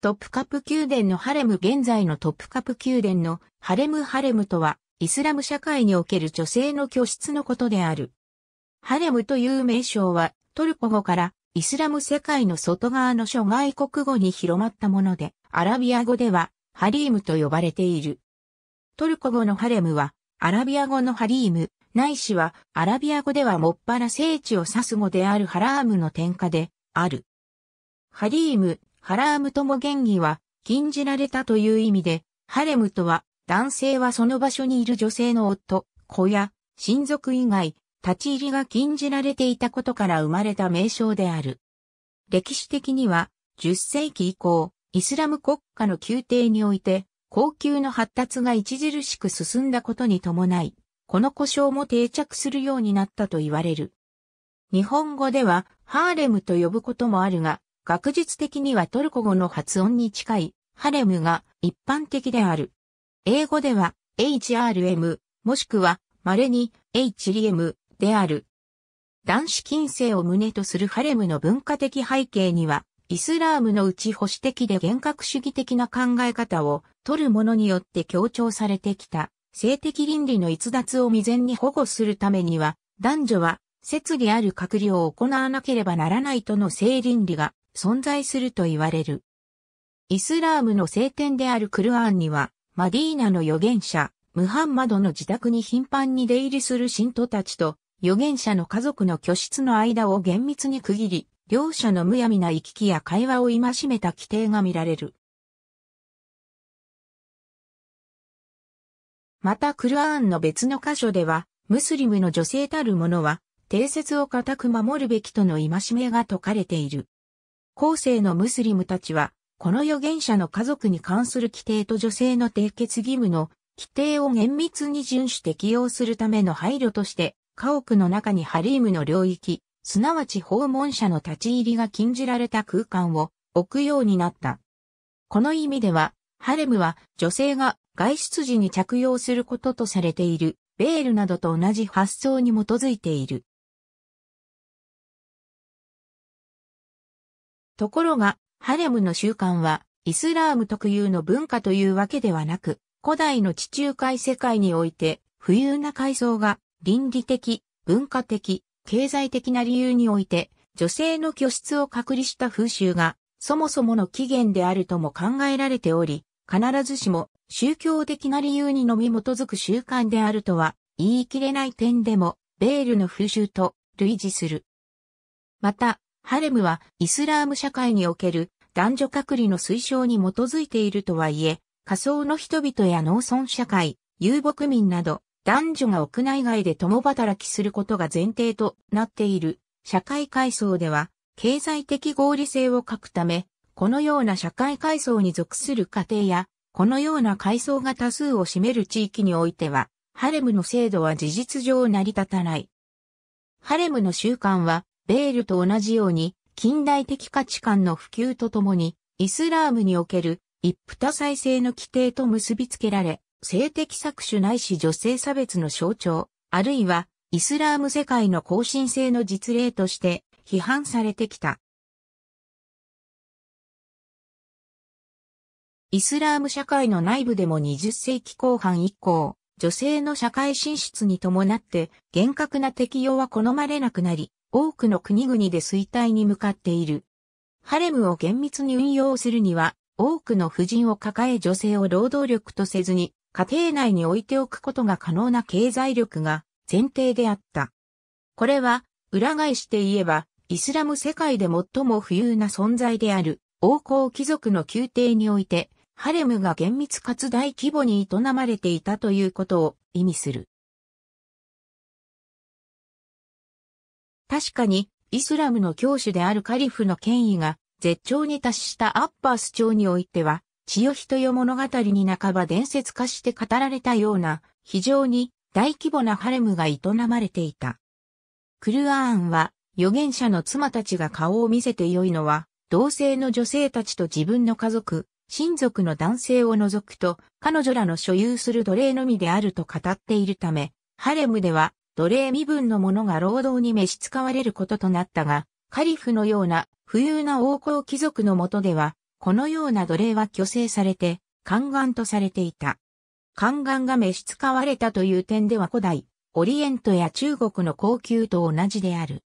トップカプ宮殿のハレム現在のトップカプ宮殿のハレムハレムとは、イスラム社会における女性の居室のことである。ハレムという名称は、トルコ語からイスラム世界の外側の諸外国語に広まったもので、アラビア語ではハリームと呼ばれている。トルコ語のハレムは、アラビア語のハリーム、ないしは、アラビア語ではもっぱら聖地を指す語であるハラームの転下で、ある。ハリームハラームとも原義は禁じられたという意味で、ハレムとは男性はその場所にいる女性の夫、子や親族以外、立ち入りが禁じられていたことから生まれた名称である。歴史的には、10世紀以降、イスラム国家の宮廷において、高級の発達が著しく進んだことに伴い、この故障も定着するようになったと言われる。日本語では、ハーレムと呼ぶこともあるが、学術的にはトルコ語の発音に近いハレムが一般的である。英語では HRM もしくは稀に HRM である。男子近世を旨とするハレムの文化的背景には、イスラームのうち保守的で幻覚主義的な考え方を取る者によって強調されてきた性的倫理の逸脱を未然に保護するためには、男女は、節理ある閣僚を行わなければならないとの性倫理が存在すると言われる。イスラームの聖典であるクルアーンには、マディーナの預言者、ムハンマドの自宅に頻繁に出入りする信徒たちと、預言者の家族の居室の間を厳密に区切り、両者のむやみな行き来や会話を戒めた規定が見られる。またクルアーンの別の箇所では、ムスリムの女性たる者は、定説を固く守るべきとの戒めが説かれている。後世のムスリムたちは、この預言者の家族に関する規定と女性の締結義務の規定を厳密に遵守適用するための配慮として、家屋の中にハリームの領域、すなわち訪問者の立ち入りが禁じられた空間を置くようになった。この意味では、ハレムは女性が外出時に着用することとされているベールなどと同じ発想に基づいている。ところが、ハレムの習慣は、イスラーム特有の文化というわけではなく、古代の地中海世界において、富裕な階層が、倫理的、文化的、経済的な理由において、女性の居室を隔離した風習が、そもそもの起源であるとも考えられており、必ずしも宗教的な理由にのみ基づく習慣であるとは言い切れない点でも、ベールの風習と類似する。また、ハレムはイスラーム社会における男女隔離の推奨に基づいているとはいえ、仮想の人々や農村社会、遊牧民など、男女が屋内外で共働きすることが前提となっている社会階層では、経済的合理性を欠くため、このような社会階層に属する家庭や、このような階層が多数を占める地域においては、ハレムの制度は事実上成り立たない。ハレムの習慣は、ベールと同じように、近代的価値観の普及とともに、イスラームにおける一夫多妻制の規定と結びつけられ、性的搾取ないし女性差別の象徴、あるいはイスラーム世界の更新性の実例として批判されてきた。イスラーム社会の内部でも20世紀後半以降、女性の社会進出に伴って厳格な適用は好まれなくなり、多くの国々で衰退に向かっている。ハレムを厳密に運用するには、多くの婦人を抱え女性を労働力とせずに、家庭内に置いておくことが可能な経済力が前提であった。これは、裏返して言えば、イスラム世界で最も富裕な存在である、王侯貴族の宮廷において、ハレムが厳密かつ大規模に営まれていたということを意味する。確かに、イスラムの教主であるカリフの権威が絶頂に達したアッバース朝においては、千代人よ物語に半ば伝説化して語られたような、非常に大規模なハレムが営まれていた。クルアーンは、預言者の妻たちが顔を見せて良いのは、同性の女性たちと自分の家族、親族の男性を除くと、彼女らの所有する奴隷のみであると語っているため、ハレムでは奴隷身分の者が労働に召使われることとなったが、カリフのような富裕な王侯貴族のもとでは、このような奴隷は虚勢されて、宦官とされていた。宦官が召使われたという点では古代、オリエントや中国の高級と同じである。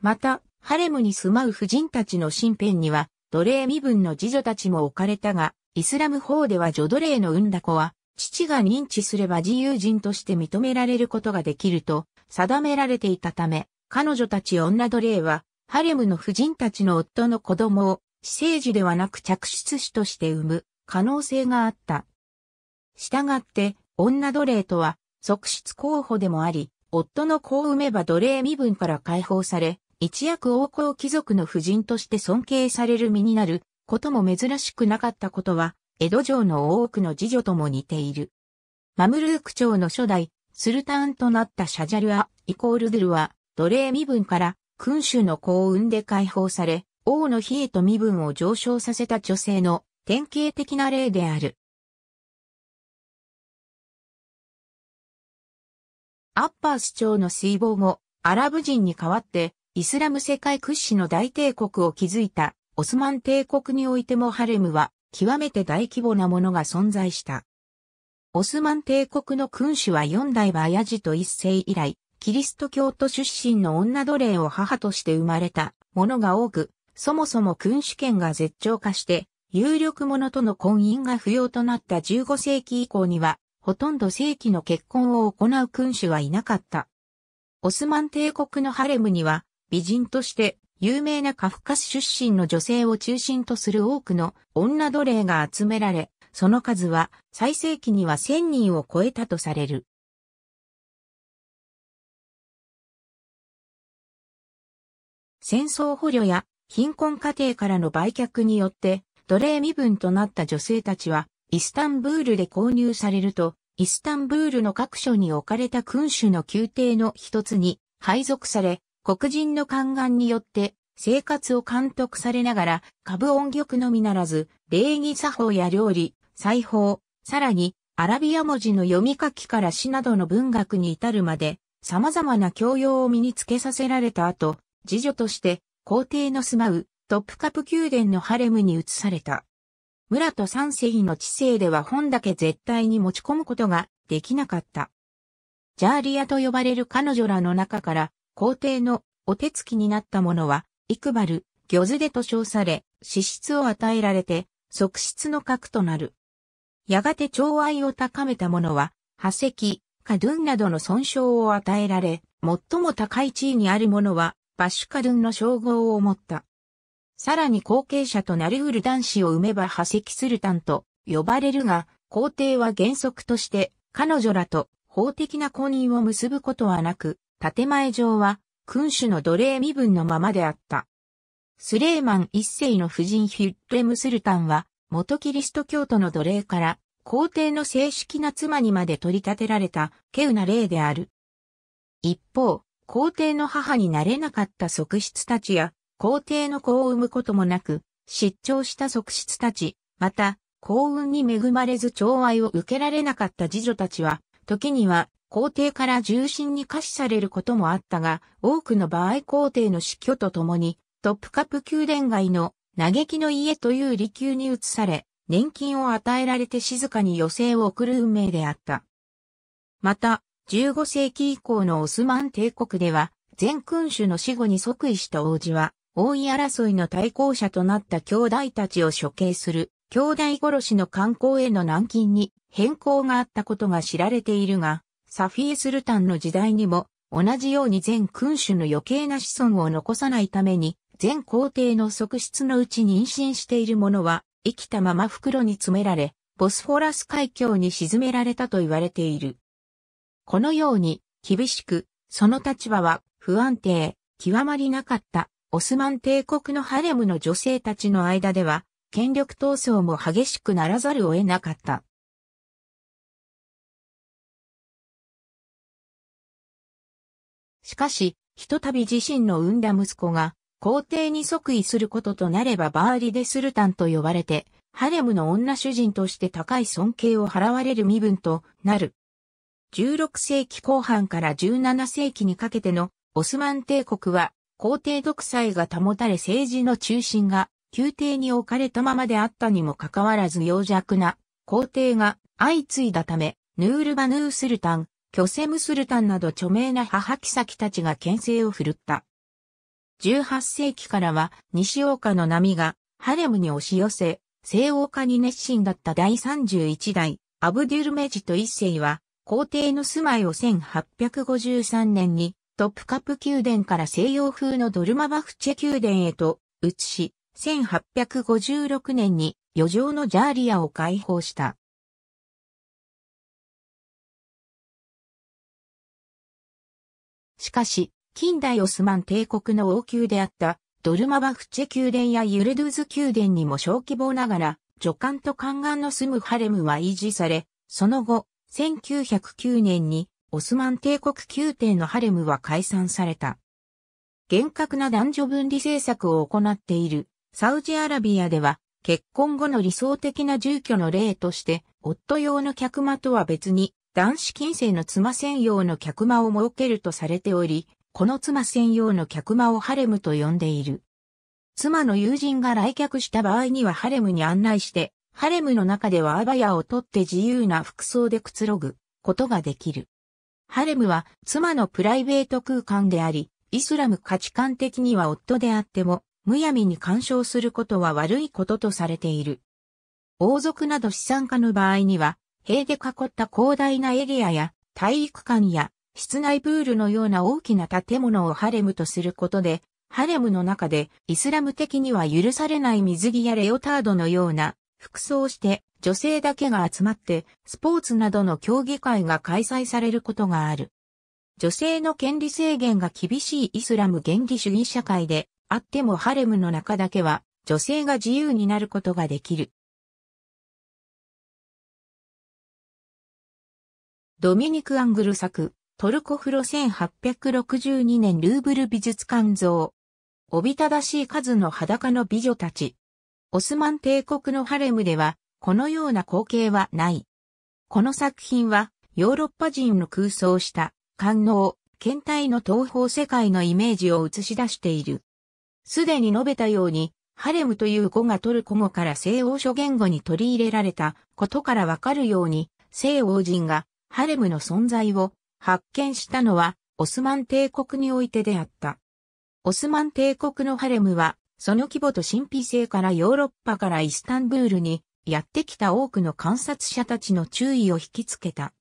また、ハレムに住まう婦人たちの身辺には、奴隷身分の侍女たちも置かれたが、イスラム法では女奴隷の産んだ子は、父が認知すれば自由人として認められることができると定められていたため、彼女たち女奴隷は、ハレムの婦人たちの夫の子供を、私生児ではなく着出子として産む可能性があった。したがって、女奴隷とは、側室候補でもあり、夫の子を産めば奴隷身分から解放され、一躍王侯貴族の婦人として尊敬される身になることも珍しくなかったことは、江戸城の多くの次女とも似ている。マムルーク朝の初代、スルタンとなったシャジャルア、イコールドゥルは、奴隷身分から君主の幸運で解放され、王の比へと身分を上昇させた女性の典型的な例である。アッパース朝の水防後、アラブ人に代わって、イスラム世界屈指の大帝国を築いた、オスマン帝国においてもハレムは、極めて大規模なものが存在した。オスマン帝国の君主は四代バヤジと一世以来、キリスト教徒出身の女奴隷を母として生まれたものが多く、そもそも君主権が絶頂化して、有力者との婚姻が不要となった15世紀以降には、ほとんど正規の結婚を行う君主はいなかった。オスマン帝国のハレムには、美人として有名なカフカス出身の女性を中心とする多くの女奴隷が集められ、その数は最盛期には1000人を超えたとされる。戦争捕虜や貧困家庭からの売却によって奴隷身分となった女性たちはイスタンブールで購入されるとイスタンブールの各所に置かれた君主の宮廷の一つに配属され黒人の宦官によって生活を監督されながら、株音曲のみならず、礼儀作法や料理、裁縫、さらに、アラビア文字の読み書きから詩などの文学に至るまで、様々な教養を身につけさせられた後、次女として皇帝の住まうトップカプ宮殿のハレムに移された。村と三世の知性では本だけ絶対に持ち込むことができなかった。ジャーリアと呼ばれる彼女らの中から皇帝のお手つきになった者は、イクバル、ョ図でと称され、資質を与えられて、側室の核となる。やがて寵愛を高めた者は、破石、カドゥンなどの損傷を与えられ、最も高い地位にある者は、バッシュカドゥンの称号を持った。さらに後継者となりうる男子を産めば破石スルタンと呼ばれるが、皇帝は原則として、彼女らと法的な婚姻を結ぶことはなく、建前上は、君主の奴隷身分のままであった。スレーマン一世の夫人ヒュッレムスルタンは、元キリスト教徒の奴隷から、皇帝の正式な妻にまで取り立てられた、稀有な例である。一方、皇帝の母になれなかった側室たちや、皇帝の子を産むこともなく、失調した側室たち、また、幸運に恵まれず寵愛を受けられなかった次女たちは、時には皇帝から重臣に可視されることもあったが、多くの場合皇帝の死去とともに、トップカップ宮殿外の嘆きの家という離宮に移され、年金を与えられて静かに余生を送る運命であった。また、15世紀以降のオスマン帝国では、全君主の死後に即位した王子は、王位争いの対抗者となった兄弟たちを処刑する、兄弟殺しの観光への軟禁に変更があったことが知られているが、サフィエスルタンの時代にも、同じように全君主の余計な子孫を残さないために、全皇帝の側室のうち妊娠している者は、生きたまま袋に詰められ、ボスフォラス海峡に沈められたと言われている。このように、厳しく、その立場は不安定、極まりなかった、オスマン帝国のハレムの女性たちの間では、権力闘争も激しくならざるを得なかった。しかし、ひとたび自身の産んだ息子が、皇帝に即位することとなればバーリデスルタンと呼ばれて、ハレムの女主人として高い尊敬を払われる身分となる。16世紀後半から17世紀にかけてのオスマン帝国は皇帝独裁が保たれ政治の中心が宮廷に置かれたままであったにもかかわらず弱弱な皇帝が相次いだため、ヌールバヌースルタン、巨セムスルタンなど著名な母妃たちが牽制を振るった。18世紀からは西欧化の波がハレムに押し寄せ、西欧化に熱心だった第31代アブデュルメジト一世は皇帝の住まいを1853年にトップカップ宮殿から西洋風のドルマバフチェ宮殿へと移し、1856年に余剰のジャーリアを解放した。しかし、近代オスマン帝国の王宮であったドルマバフチェ宮殿やユルドゥズ宮殿にも小規模ながら、女官と宦官の住むハレムは維持され、その後、1909年にオスマン帝国宮廷のハレムは解散された。厳格な男女分離政策を行っているサウジアラビアでは、結婚後の理想的な住居の例として、夫用の客間とは別に、男子近世の妻専用の客間を設けるとされており、この妻専用の客間をハレムと呼んでいる。妻の友人が来客した場合にはハレムに案内して、ハレムの中ではアバヤを取って自由な服装でくつろぐことができる。ハレムは妻のプライベート空間であり、イスラム価値観的には夫であっても、むやみに干渉することは悪いこととされている。王族など資産家の場合には、塀で囲った広大なエリアや体育館や室内プールのような大きな建物をハレムとすることで、ハレムの中でイスラム的には許されない水着やレオタードのような服装をして女性だけが集まってスポーツなどの競技会が開催されることがある。女性の権利制限が厳しいイスラム原理主義社会であってもハレムの中だけは女性が自由になることができる。ドミニク・アングル作、トルコフロ1862年ルーブル美術館像。おびただしい数の裸の美女たち。オスマン帝国のハレムでは、このような光景はない。この作品は、ヨーロッパ人の空想した、官能、検体の東方世界のイメージを映し出している。すでに述べたように、ハレムという語がトルコ語から西欧諸言語に取り入れられたことからわかるように、西欧人がハレムの存在を発見したのはオスマン帝国においてであった。オスマン帝国のハレムは、その規模と神秘性からヨーロッパからイスタンブールにやってきた多くの観察者たちの注意を引きつけた。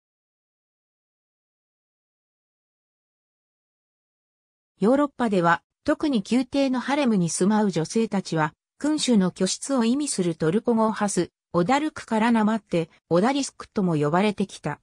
ヨーロッパでは、特に宮廷のハレムに住まう女性たちは、君主の居室を意味するトルコ語を発す、オダルクからなまって、オダリスクとも呼ばれてきた。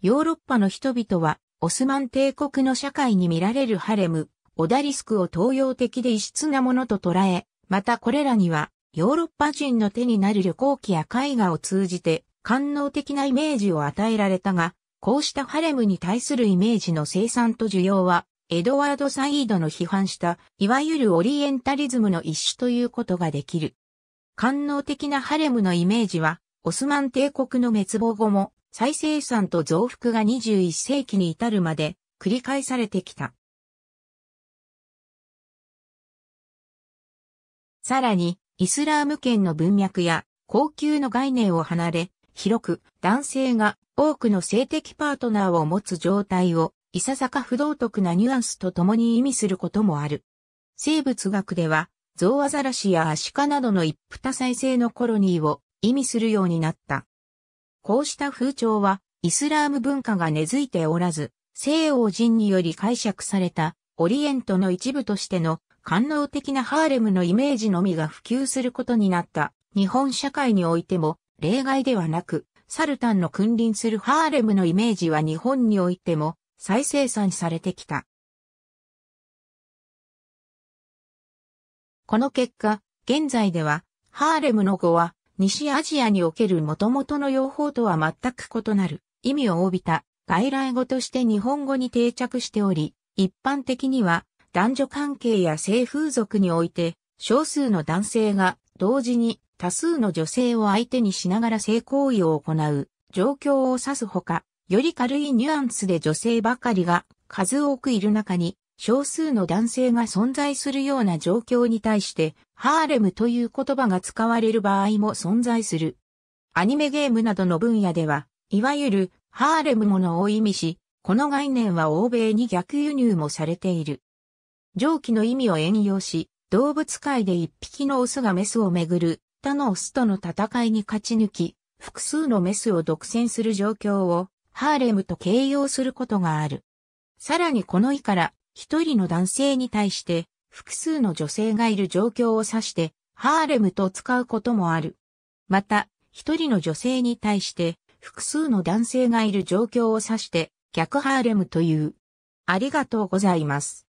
ヨーロッパの人々は、オスマン帝国の社会に見られるハレム、オダリスクを東洋的で異質なものと捉え、またこれらには、ヨーロッパ人の手になる旅行記や絵画を通じて、官能的なイメージを与えられたが、こうしたハレムに対するイメージの生産と需要は、エドワード・サイードの批判した、いわゆるオリエンタリズムの一種ということができる。官能的なハレムのイメージは、オスマン帝国の滅亡後も再生産と増幅が21世紀に至るまで繰り返されてきた。さらに、イスラーム圏の文脈や高級の概念を離れ、広く男性が多くの性的パートナーを持つ状態を、いささか不道徳なニュアンスと共に意味することもある。生物学では、ゾウアザラシやアシカなどの一夫多妻制のコロニーを意味するようになった。こうした風潮は、イスラーム文化が根付いておらず、西欧人により解釈された、オリエントの一部としての、官能的なハーレムのイメージのみが普及することになった、日本社会においても、例外ではなく、サルタンの君臨するハーレムのイメージは日本においても、再生産されてきた。この結果、現在では、ハーレムの語は、西アジアにおける元々の用法とは全く異なる意味を帯びた外来語として日本語に定着しており、一般的には男女関係や性風俗において少数の男性が同時に多数の女性を相手にしながら性行為を行う状況を指すほか、より軽いニュアンスで女性ばかりが数多くいる中に少数の男性が存在するような状況に対して、ハーレムという言葉が使われる場合も存在する。アニメゲームなどの分野では、いわゆるハーレムものを意味し、この概念は欧米に逆輸入もされている。上記の意味を援用し、動物界で一匹のオスがメスをめぐる他のオスとの戦いに勝ち抜き、複数のメスを独占する状況をハーレムと形容することがある。さらにこの意から一人の男性に対して複数の女性がいる状況を指してハーレムと使うこともある。また、一人の女性に対して複数の男性がいる状況を指して逆ハーレムという。ありがとうございます。